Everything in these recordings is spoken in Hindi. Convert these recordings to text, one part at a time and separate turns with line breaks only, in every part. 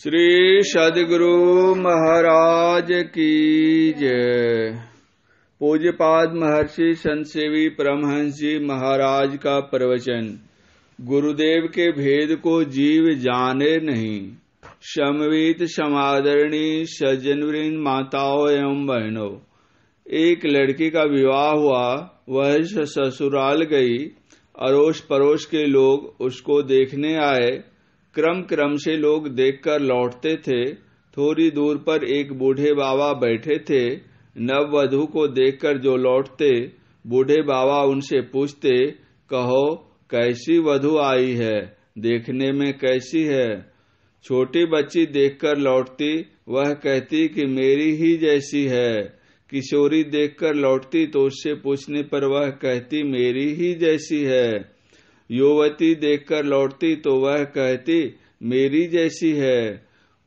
श्री सदगुरु महाराज की जय पूज्यपाद महर्षि संतसेवी परमहंस जी महाराज का प्रवचन गुरुदेव के भेद को जीव जाने नहीं समवीत समादरणी सज्जनवृंद माताओं एवं बहनों एक लड़की का विवाह हुआ वह ससुराल गई अड़ोस पड़ोस के लोग उसको देखने आए क्रम क्रम से लोग देखकर लौटते थे थोड़ी दूर पर एक बूढ़े बाबा बैठे थे नववधु को देखकर जो लौटते बूढ़े बाबा उनसे पूछते कहो कैसी वधु आई है देखने में कैसी है छोटी बच्ची देखकर लौटती वह कहती कि मेरी ही जैसी है किशोरी देखकर लौटती तो उससे पूछने पर वह कहती मेरी ही जैसी है युवती देखकर लौटती तो वह कहती मेरी जैसी है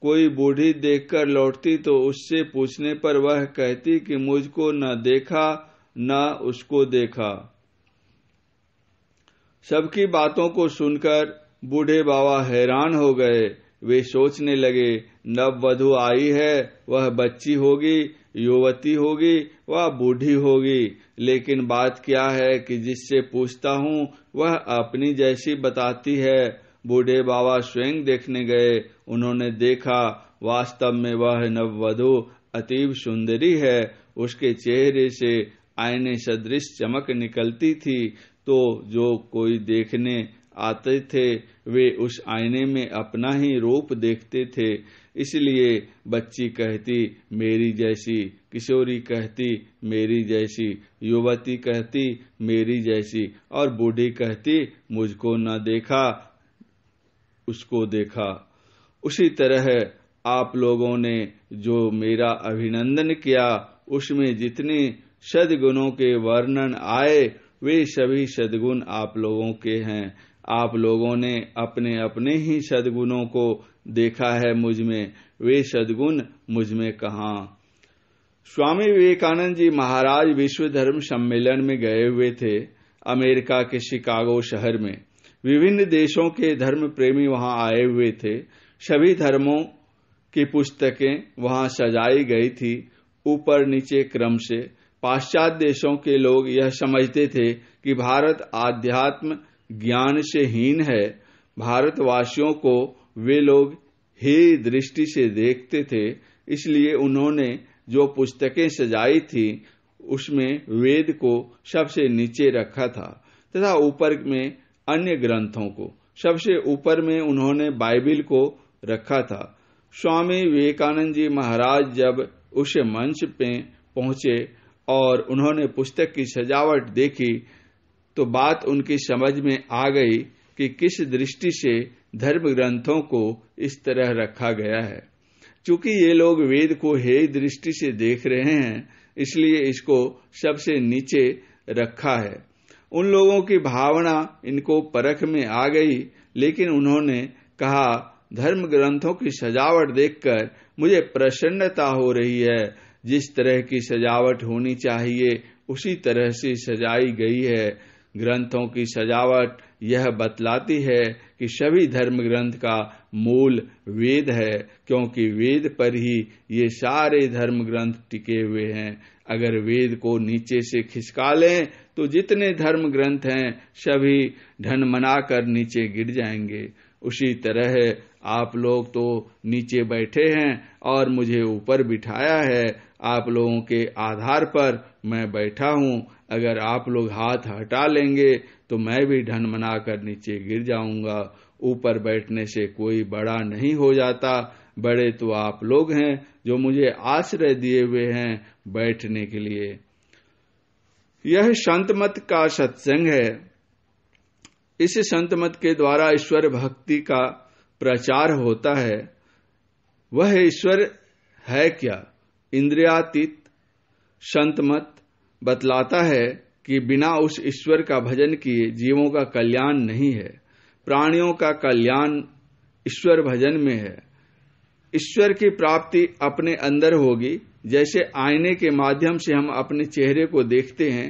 कोई बूढ़ी देखकर लौटती तो उससे पूछने पर वह कहती कि मुझको न देखा न उसको देखा सबकी बातों को सुनकर बूढ़े बाबा हैरान हो गए वे सोचने लगे नव वधु आई है वह बच्ची होगी युवती होगी वह बूढ़ी होगी लेकिन बात क्या है कि जिससे पूछता हूँ वह अपनी जैसी बताती है बूढ़े बाबा स्वयं देखने गए उन्होंने देखा वास्तव में वह नववधु अतीब सुंदरी है उसके चेहरे से आईने सदृश चमक निकलती थी तो जो कोई देखने आते थे वे उस आईने में अपना ही रूप देखते थे इसलिए बच्ची कहती मेरी जैसी किशोरी कहती मेरी जैसी युवती कहती मेरी जैसी और बूढ़ी कहती मुझको न देखा उसको देखा उसी तरह आप लोगों ने जो मेरा अभिनंदन किया उसमें जितने सदगुणों के वर्णन आए वे सभी सदगुण आप लोगों के हैं आप लोगों ने अपने अपने ही सदगुणों को देखा है मुझ में वे सदगुण मुझ में कहा स्वामी विवेकानंद जी महाराज विश्व धर्म सम्मेलन में गए हुए थे अमेरिका के शिकागो शहर में विभिन्न देशों के धर्म प्रेमी वहां आए हुए थे सभी धर्मों की पुस्तकें वहां सजाई गई थी ऊपर नीचे क्रम से पाश्चात्य देशों के लोग यह समझते थे कि भारत आध्यात्म ज्ञान से हीन है भारतवासियों को वे लोग हे दृष्टि से देखते थे इसलिए उन्होंने जो पुस्तकें सजाई थी उसमें वेद को सबसे नीचे रखा था तथा ऊपर में अन्य ग्रंथों को सबसे ऊपर में उन्होंने बाइबिल को रखा था स्वामी विवेकानंद जी महाराज जब उस मंच पे पहुंचे और उन्होंने पुस्तक की सजावट देखी तो बात उनकी समझ में आ गई कि किस दृष्टि से धर्म ग्रंथों को इस तरह रखा गया है चूंकि ये लोग वेद को हे दृष्टि से देख रहे हैं इसलिए इसको सबसे नीचे रखा है उन लोगों की भावना इनको परख में आ गई लेकिन उन्होंने कहा धर्म ग्रंथों की सजावट देखकर मुझे प्रसन्नता हो रही है जिस तरह की सजावट होनी चाहिए उसी तरह से सजाई गई है ग्रंथों की सजावट यह बतलाती है कि सभी धर्म ग्रंथ का मूल वेद है क्योंकि वेद पर ही ये सारे धर्म ग्रंथ टिके हुए हैं अगर वेद को नीचे से खिसका लें तो जितने धर्म ग्रंथ हैं सभी मना कर नीचे गिर जाएंगे उसी तरह आप लोग तो नीचे बैठे हैं और मुझे ऊपर बिठाया है आप लोगों के आधार पर मैं बैठा हूं अगर आप लोग हाथ हटा लेंगे तो मैं भी मना कर नीचे गिर जाऊंगा ऊपर बैठने से कोई बड़ा नहीं हो जाता बड़े तो आप लोग हैं जो मुझे आश्रय दिए हुए हैं बैठने के लिए यह संत मत का सत्संग है इस संत मत के द्वारा ईश्वर भक्ति का प्रचार होता है वह ईश्वर है क्या इंद्रियातीत संतमत बतलाता है कि बिना उस ईश्वर का भजन किए जीवों का कल्याण नहीं है प्राणियों का कल्याण ईश्वर भजन में है ईश्वर की प्राप्ति अपने अंदर होगी जैसे आईने के माध्यम से हम अपने चेहरे को देखते हैं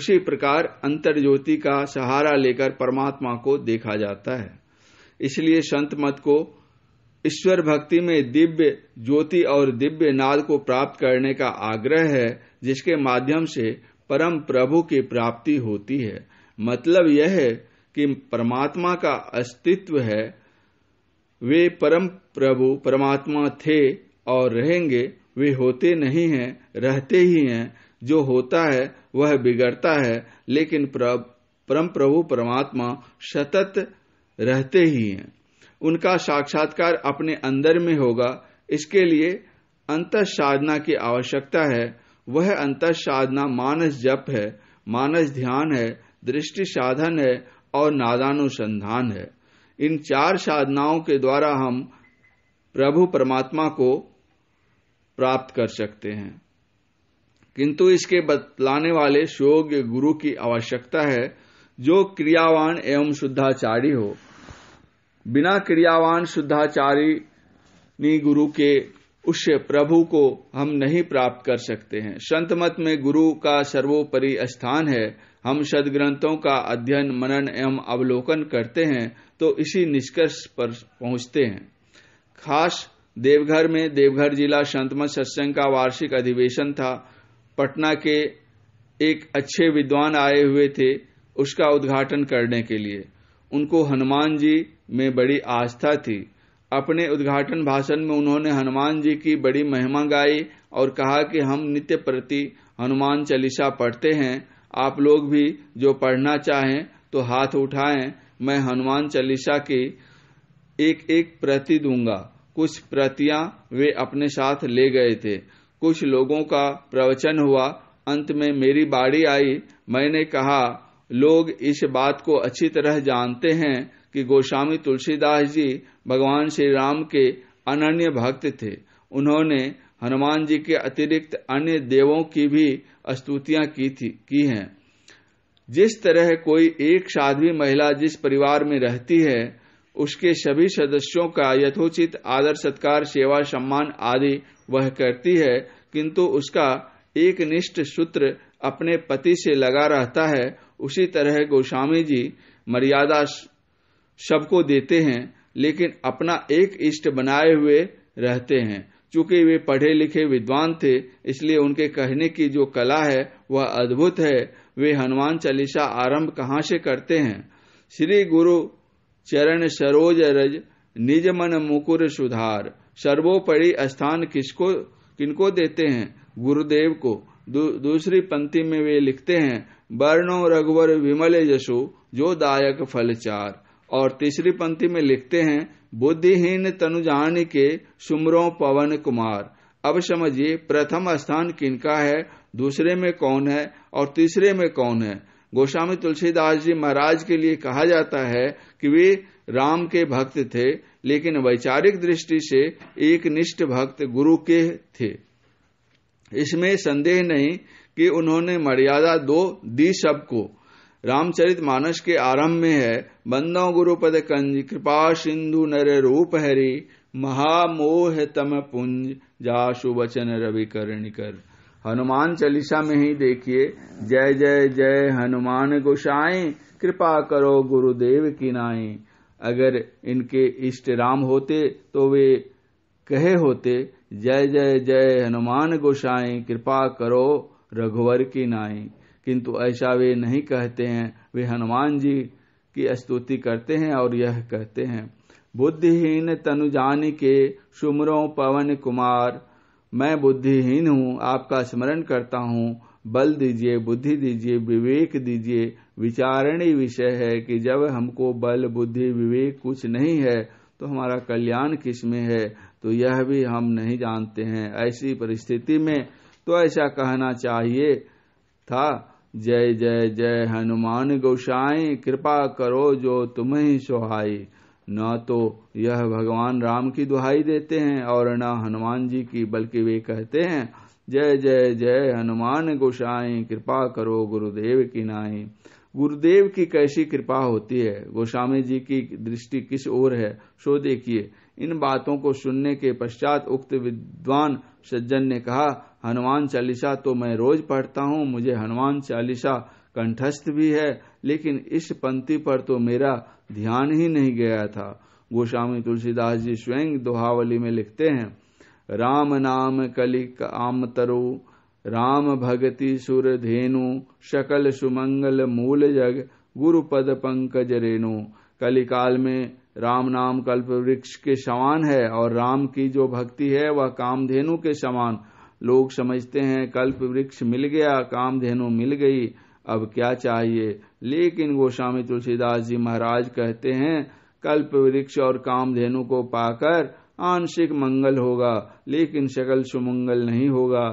उसी प्रकार अंतर ज्योति का सहारा लेकर परमात्मा को देखा जाता है इसलिए संत मत को ईश्वर भक्ति में दिव्य ज्योति और दिव्य नाद को प्राप्त करने का आग्रह है जिसके माध्यम से परम प्रभु की प्राप्ति होती है मतलब यह है कि परमात्मा का अस्तित्व है वे परम प्रभु परमात्मा थे और रहेंगे वे होते नहीं हैं रहते ही हैं जो होता है वह बिगड़ता है लेकिन परम प्रभु परमात्मा सतत रहते ही हैं उनका साक्षात्कार अपने अंदर में होगा इसके लिए अंत साधना की आवश्यकता है वह अंत साधना मानस जप है मानस ध्यान है दृष्टि साधन है और नादानुसंधान है इन चार साधनाओं के द्वारा हम प्रभु परमात्मा को प्राप्त कर सकते हैं किंतु इसके बतलाने वाले शोग गुरु की आवश्यकता है जो क्रियावान एवं शुद्धाचारी हो बिना क्रियावान शुद्धाचारी गुरु के उस प्रभु को हम नहीं प्राप्त कर सकते हैं संत मत में गुरु का सर्वोपरि स्थान है हम सदग्रंथों का अध्ययन मनन एवं अवलोकन करते हैं तो इसी निष्कर्ष पर पहुंचते हैं खास देवघर में देवघर जिला संतमत सत्संग का वार्षिक अधिवेशन था पटना के एक अच्छे विद्वान आए हुए थे उसका उद्घाटन करने के लिए उनको हनुमान जी में बड़ी आस्था थी अपने उद्घाटन भाषण में उन्होंने हनुमान जी की बड़ी महिमा गाई और कहा कि हम नित्य प्रति हनुमान चालीसा पढ़ते हैं आप लोग भी जो पढ़ना चाहें तो हाथ उठाएं मैं हनुमान चालीसा की एक एक प्रति दूंगा कुछ प्रतियां वे अपने साथ ले गए थे कुछ लोगों का प्रवचन हुआ अंत में मेरी बाड़ी आई मैंने कहा लोग इस बात को अच्छी तरह जानते हैं कि गोस्वामी तुलसीदास जी भगवान श्री राम के अनन्य भक्त थे उन्होंने हनुमान जी के अतिरिक्त अन्य देवों की भी स्तुतियां की थी की हैं जिस तरह कोई एक साध्वी महिला जिस परिवार में रहती है उसके सभी सदस्यों का यथोचित आदर सत्कार सेवा सम्मान आदि वह करती है किंतु उसका एक निष्ठ सूत्र अपने पति से लगा रहता है उसी तरह गोस्वामी जी मर्यादा सबको देते हैं लेकिन अपना एक इष्ट बनाए हुए रहते हैं चूंकि वे पढ़े लिखे विद्वान थे इसलिए उनके कहने की जो कला है वह अद्भुत है वे हनुमान चालीसा आरंभ कहाँ से करते हैं श्री गुरु चरण सरोज रज निज मन मुकुर सुधार सर्वोपरि स्थान किसको किनको देते हैं गुरुदेव को दू, दूसरी पंक्ति में वे लिखते हैं वर्णो रघुवर विमल यशो जो दायक फलचार और तीसरी पंक्ति में लिखते हैं बुद्धिहीन तनुजान के सुमरो पवन कुमार अब समझिए प्रथम स्थान किनका है दूसरे में कौन है और तीसरे में कौन है गोस्वामी तुलसीदास जी महाराज के लिए कहा जाता है कि वे राम के भक्त थे लेकिन वैचारिक दृष्टि से एक निष्ठ भक्त गुरु के थे इसमें संदेह नहीं कि उन्होंने मर्यादा दो दी सबको रामचरित मानस के आरंभ में है बंदो गुरु पद कंज कृपा सिंधु नर रूप हरि महामोह तम पुंज जाशु वचन रवि कर हनुमान चालीसा में ही देखिए जय जय जय हनुमान गोसाई कृपा करो गुरुदेव की नाई अगर इनके इष्ट राम होते तो वे कहे होते जय जय जय हनुमान गोसाई कृपा करो रघुवर की नाई किंतु ऐसा वे नहीं कहते हैं वे हनुमान जी की स्तुति करते हैं और यह कहते हैं बुद्धिहीन तनु जान के सुमरो पवन कुमार मैं बुद्धिहीन हूँ आपका स्मरण करता हूँ बल दीजिए बुद्धि दीजिए विवेक दीजिए विचारणी विषय है कि जब हमको बल बुद्धि विवेक कुछ नहीं है तो हमारा कल्याण किस में है तो यह भी हम नहीं जानते हैं ऐसी परिस्थिति में तो ऐसा कहना चाहिए था जय जय जय हनुमान गोसाई कृपा करो जो तुम्हें ही सोहाई न तो यह भगवान राम की दुहाई देते हैं और न हनुमान जी की बल्कि वे कहते हैं जय जय जय हनुमान गोसाई कृपा करो गुरुदेव की नाई गुरुदेव की कैसी कृपा होती है गोस्वामी जी की दृष्टि किस ओर है सो देखिए इन बातों को सुनने के पश्चात उक्त विद्वान सज्जन ने कहा हनुमान चालीसा तो मैं रोज पढ़ता हूँ मुझे हनुमान चालीसा कंठस्थ भी है लेकिन इस पंक्ति पर तो मेरा ध्यान ही नहीं गया था गोस्वामी तुलसीदास जी स्वयं दोहावली में लिखते हैं राम नाम कलि काम तरु राम भगति सुर धेनु शकल सुमंगल मूल जग गुरु पद पंकज रेणु कलिकाल में राम नाम कल्प वृक्ष के समान है और राम की जो भक्ति है वह कामधेनु के समान लोग समझते हैं कल्प वृक्ष मिल गया कामधेनु मिल गई अब क्या चाहिए लेकिन गोस्वामी तुलसीदास जी महाराज कहते हैं कल्प वृक्ष और कामधेनु को पाकर आंशिक मंगल होगा लेकिन शकल सुमंगल नहीं होगा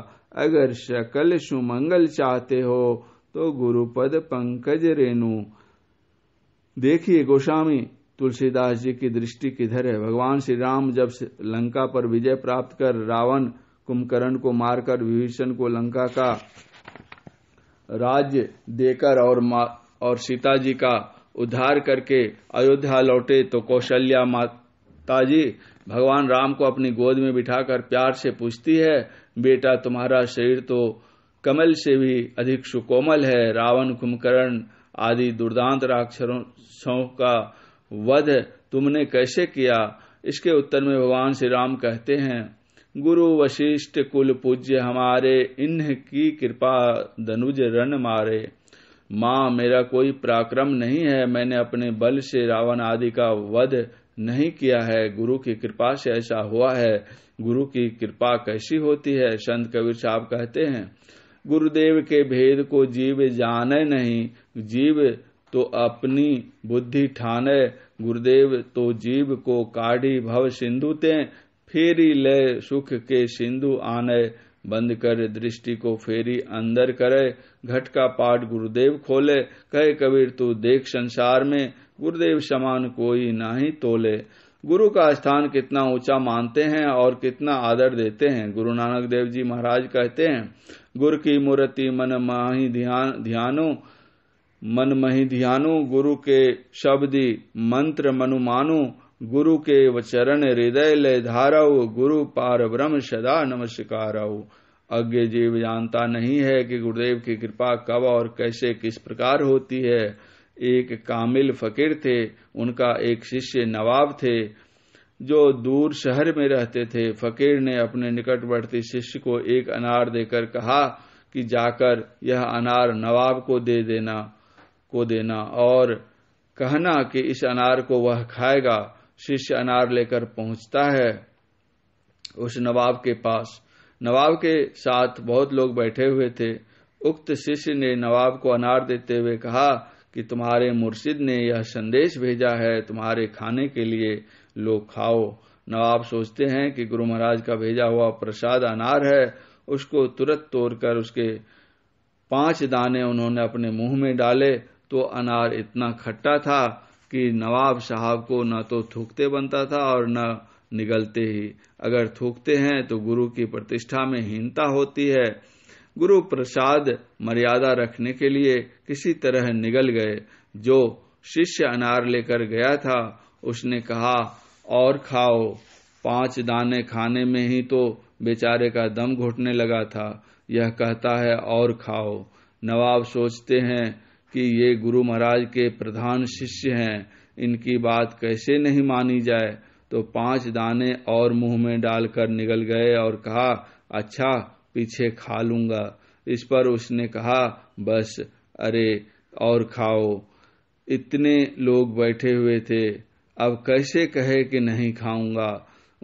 अगर शकल सुमंगल चाहते हो तो गुरुपद पंकज रेणु देखिए गोस्वामी तुलसीदास जी की दृष्टि किधर है भगवान श्री राम जब लंका पर विजय प्राप्त कर रावण कुंभकर्ण को मारकर विभीषण को लंका का राज्य देकर और और सीता जी का उद्धार करके अयोध्या लौटे तो कौशल्या माता जी भगवान राम को अपनी गोद में बिठाकर प्यार से पूछती है बेटा तुम्हारा शरीर तो कमल से भी अधिक सुकोमल है रावण कुंभकर्ण आदि दुर्दांत राक्षसों का वध तुमने कैसे किया इसके उत्तर में भगवान श्री राम कहते हैं गुरु वशिष्ठ कुल पूज्य हमारे इन्ह की कृपा धनुज रन मारे माँ मेरा कोई पराक्रम नहीं है मैंने अपने बल से रावण आदि का वध नहीं किया है गुरु की कृपा से ऐसा हुआ है गुरु की कृपा कैसी होती है संत कबीर साहब कहते हैं गुरुदेव के भेद को जीव जाने नहीं जीव तो अपनी बुद्धि ठाने गुरुदेव तो जीव को काढ़ी भव सिंधु ते फेरी लय सुख के सिंधु आने बंद कर दृष्टि को फेरी अंदर करे घट का पाठ गुरुदेव खोले कहे कबीर तू देख संसार में गुरुदेव समान कोई ना तोले गुरु का स्थान कितना ऊंचा मानते हैं और कितना आदर देते हैं गुरु नानक देव जी महाराज कहते हैं गुरु की मूर्ति मन माही ध्यान ध्यानो मन मही ध्यानु गुरु के शब्दी मंत्र मनुमानु गुरु के वचरण हृदय ले धाराऊ गुरु पार ब्रह्म सदा नमस्कार अज्ञ जीव जानता नहीं है कि गुरुदेव की कृपा कब और कैसे किस प्रकार होती है एक कामिल फकीर थे उनका एक शिष्य नवाब थे जो दूर शहर में रहते थे फकीर ने अपने निकटवर्ती शिष्य को एक अनार देकर कहा कि जाकर यह अनार नवाब को दे देना को देना और कहना कि इस अनार को वह खाएगा शिष्य अनार लेकर पहुंचता है उस नवाब के पास नवाब के साथ बहुत लोग बैठे हुए थे उक्त शिष्य ने नवाब को अनार देते हुए कहा कि तुम्हारे मुर्शिद ने यह संदेश भेजा है तुम्हारे खाने के लिए लोग खाओ नवाब सोचते हैं कि गुरु महाराज का भेजा हुआ प्रसाद अनार है उसको तुरंत तोड़कर उसके पांच दाने उन्होंने अपने मुंह में डाले तो अनार इतना खट्टा था कि नवाब साहब को न तो थूकते बनता था और न निगलते ही अगर थूकते हैं तो गुरु की प्रतिष्ठा में हीनता होती है गुरु प्रसाद मर्यादा रखने के लिए किसी तरह निगल गए जो शिष्य अनार लेकर गया था उसने कहा और खाओ पांच दाने खाने में ही तो बेचारे का दम घुटने लगा था यह कहता है और खाओ नवाब सोचते हैं कि ये गुरु महाराज के प्रधान शिष्य हैं इनकी बात कैसे नहीं मानी जाए तो पांच दाने और मुंह में डालकर निकल गए और कहा अच्छा पीछे खा लूंगा इस पर उसने कहा बस अरे और खाओ इतने लोग बैठे हुए थे अब कैसे कहे कि नहीं खाऊंगा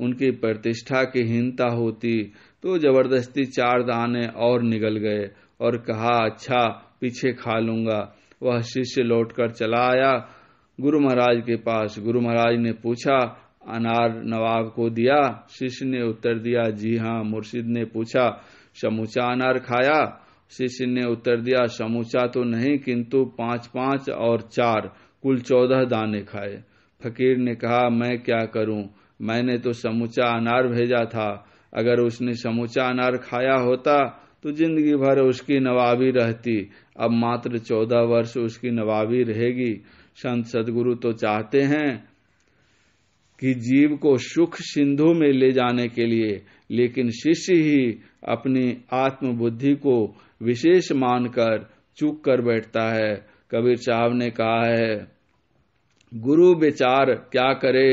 उनकी प्रतिष्ठा की हीनता होती तो जबरदस्ती चार दाने और निकल गए और कहा अच्छा पीछे खा लूंगा वह शिष्य लौटकर चला आया गुरु महाराज के पास गुरु महाराज ने पूछा अनार नवाब को दिया शिष्य ने उत्तर दिया जी हाँ मुर्शिद ने पूछा समूचा अनार खाया शिष्य ने उत्तर दिया समूचा तो नहीं किंतु पांच पांच और चार कुल चौदह दाने खाए फकीर ने कहा मैं क्या करूं मैंने तो समूचा अनार भेजा था अगर उसने समूचा अनार खाया होता तो जिंदगी भर उसकी नवाबी रहती अब मात्र चौदह वर्ष उसकी नवाबी रहेगी संत सदगुरु तो चाहते हैं कि जीव को सुख सिंधु में ले जाने के लिए लेकिन शिष्य ही अपनी आत्मबुद्धि को विशेष मानकर चूक कर बैठता है कबीर साहब ने कहा है गुरु विचार क्या करे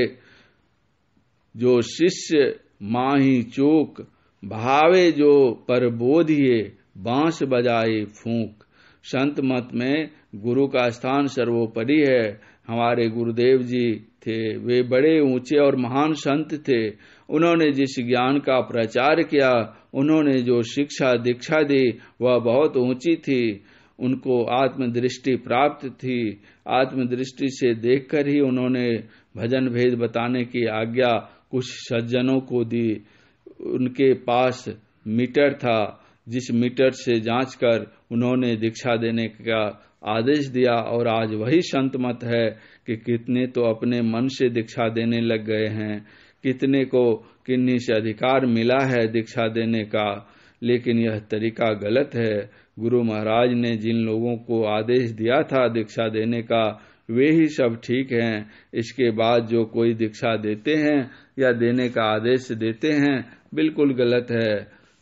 जो शिष्य माही चूक भावे जो पर बोधिये बांस बजाए फूंक संत मत में गुरु का स्थान सर्वोपरि है हमारे गुरुदेव जी थे वे बड़े ऊंचे और महान संत थे उन्होंने जिस ज्ञान का प्रचार किया उन्होंने जो शिक्षा दीक्षा दी वह बहुत ऊंची थी उनको आत्मदृष्टि प्राप्त थी आत्मदृष्टि से देखकर ही उन्होंने भजन भेद बताने की आज्ञा कुछ सज्जनों को दी उनके पास मीटर था जिस मीटर से जांच कर उन्होंने दीक्षा देने का आदेश दिया और आज वही संत मत है कि कितने तो अपने मन से दीक्षा देने लग गए हैं कितने को किन्नी से अधिकार मिला है दीक्षा देने का लेकिन यह तरीका गलत है गुरु महाराज ने जिन लोगों को आदेश दिया था दीक्षा देने का वे ही सब ठीक हैं इसके बाद जो कोई दीक्षा देते हैं या देने का आदेश देते हैं बिल्कुल गलत है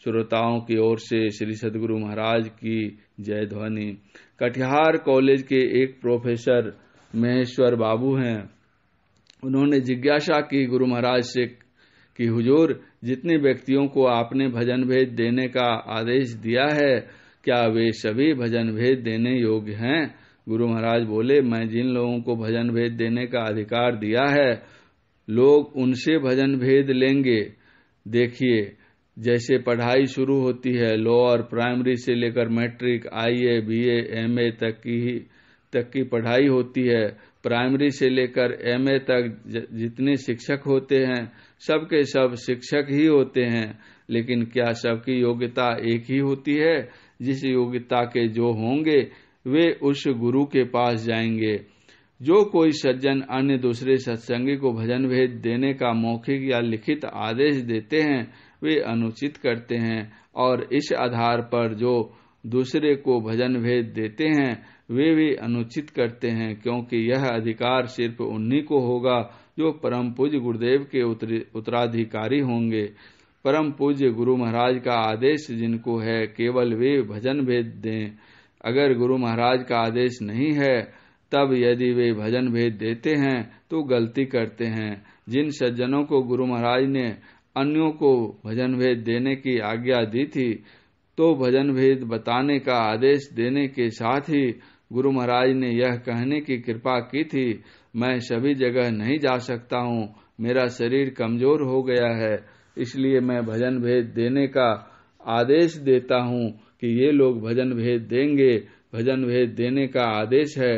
श्रोताओं की ओर से श्री सदगुरु महाराज की जय ध्वनि कटिहार कॉलेज के एक प्रोफेसर महेश्वर बाबू हैं उन्होंने जिज्ञासा की गुरु महाराज से कि हुजूर जितने व्यक्तियों को आपने भजन भेद देने का आदेश दिया है क्या वे सभी भजन भेद देने योग्य हैं गुरु महाराज बोले मैं जिन लोगों को भजन भेद देने का अधिकार दिया है लोग उनसे भजन भेद लेंगे देखिए जैसे पढ़ाई शुरू होती है लोअर प्राइमरी से लेकर मैट्रिक बी एम ए तक की ही तक की पढ़ाई होती है प्राइमरी से लेकर एम ए तक जितने शिक्षक होते हैं सबके सब शिक्षक ही होते हैं लेकिन क्या सबकी योग्यता एक ही होती है जिस योग्यता के जो होंगे वे उस गुरु के पास जाएंगे जो कोई सज्जन अन्य दूसरे सत्संगी को भजन भेद देने का मौखिक या लिखित आदेश देते हैं वे अनुचित करते हैं और इस आधार पर जो दूसरे को भजन भेद देते हैं वे भी अनुचित करते हैं क्योंकि यह अधिकार सिर्फ उन्हीं को होगा जो परम पूज्य गुरुदेव के उत्तराधिकारी होंगे परम पूज्य गुरु महाराज का आदेश जिनको है केवल वे भजन भेद दें अगर गुरु महाराज का आदेश नहीं है तब यदि वे भजन भेद देते हैं तो गलती करते हैं जिन सज्जनों को गुरु महाराज ने अन्यों को भजन भेद देने की आज्ञा दी थी तो भजन भेद बताने का आदेश देने के साथ ही गुरु महाराज ने यह कहने की कृपा की थी मैं सभी जगह नहीं जा सकता हूँ मेरा शरीर कमजोर हो गया है इसलिए मैं भजन भेद देने का आदेश देता हूँ कि ये लोग भजन भेद देंगे भजन भेद देने का आदेश है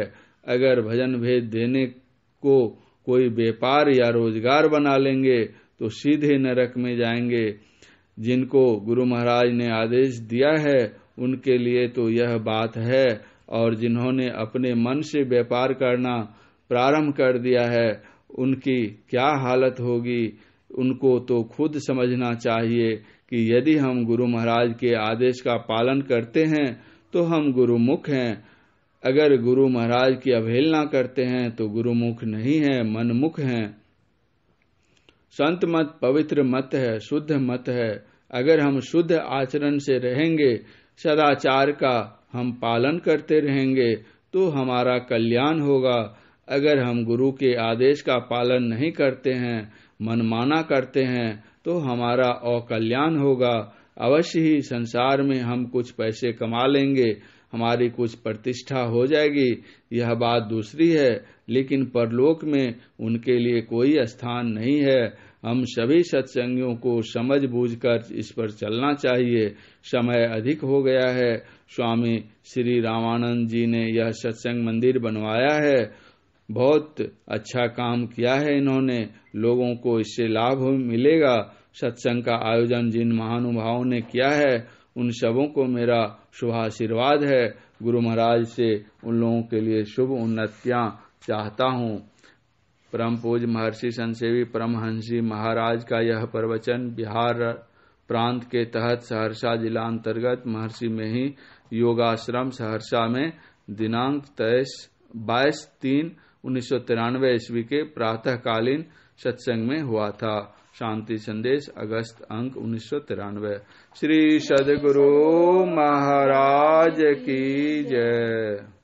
अगर भजन भेद देने को कोई व्यापार या रोजगार बना लेंगे तो सीधे नरक में जाएंगे जिनको गुरु महाराज ने आदेश दिया है उनके लिए तो यह बात है और जिन्होंने अपने मन से व्यापार करना प्रारंभ कर दिया है उनकी क्या हालत होगी उनको तो खुद समझना चाहिए कि यदि हम गुरु महाराज के आदेश का पालन करते हैं तो हम गुरुमुख हैं अगर गुरु महाराज की अवहेलना करते हैं तो गुरुमुख नहीं है मनमुख हैं संत मत पवित्र मत है शुद्ध मत है अगर हम शुद्ध आचरण से रहेंगे सदाचार का हम पालन करते रहेंगे तो हमारा कल्याण होगा अगर हम गुरु के आदेश का पालन नहीं करते हैं मनमाना करते हैं तो हमारा अकल्याण होगा अवश्य ही संसार में हम कुछ पैसे कमा लेंगे हमारी कुछ प्रतिष्ठा हो जाएगी यह बात दूसरी है लेकिन परलोक में उनके लिए कोई स्थान नहीं है हम सभी सत्संगियों को समझ बूझ इस पर चलना चाहिए समय अधिक हो गया है स्वामी श्री रामानंद जी ने यह सत्संग मंदिर बनवाया है बहुत अच्छा काम किया है इन्होंने लोगों को इससे लाभ मिलेगा सत्संग का आयोजन जिन महानुभावों ने किया है उन सबों को मेरा शुभ आशीर्वाद है गुरु महाराज से उन लोगों के लिए शुभ उन्नतियां चाहता हूँ परम पूज महर्षि संसेवी परमहंसी महाराज का यह प्रवचन बिहार प्रांत के तहत सहरसा जिला अंतर्गत महर्षि में ही योगाश्रम सहरसा में दिनांक तेईस बाईस तीन उन्नीस ईस्वी के प्रातःकालीन सत्संग में हुआ था शांति संदेश अगस्त अंक उन्नीस श्री सदगुरु महाराज की जय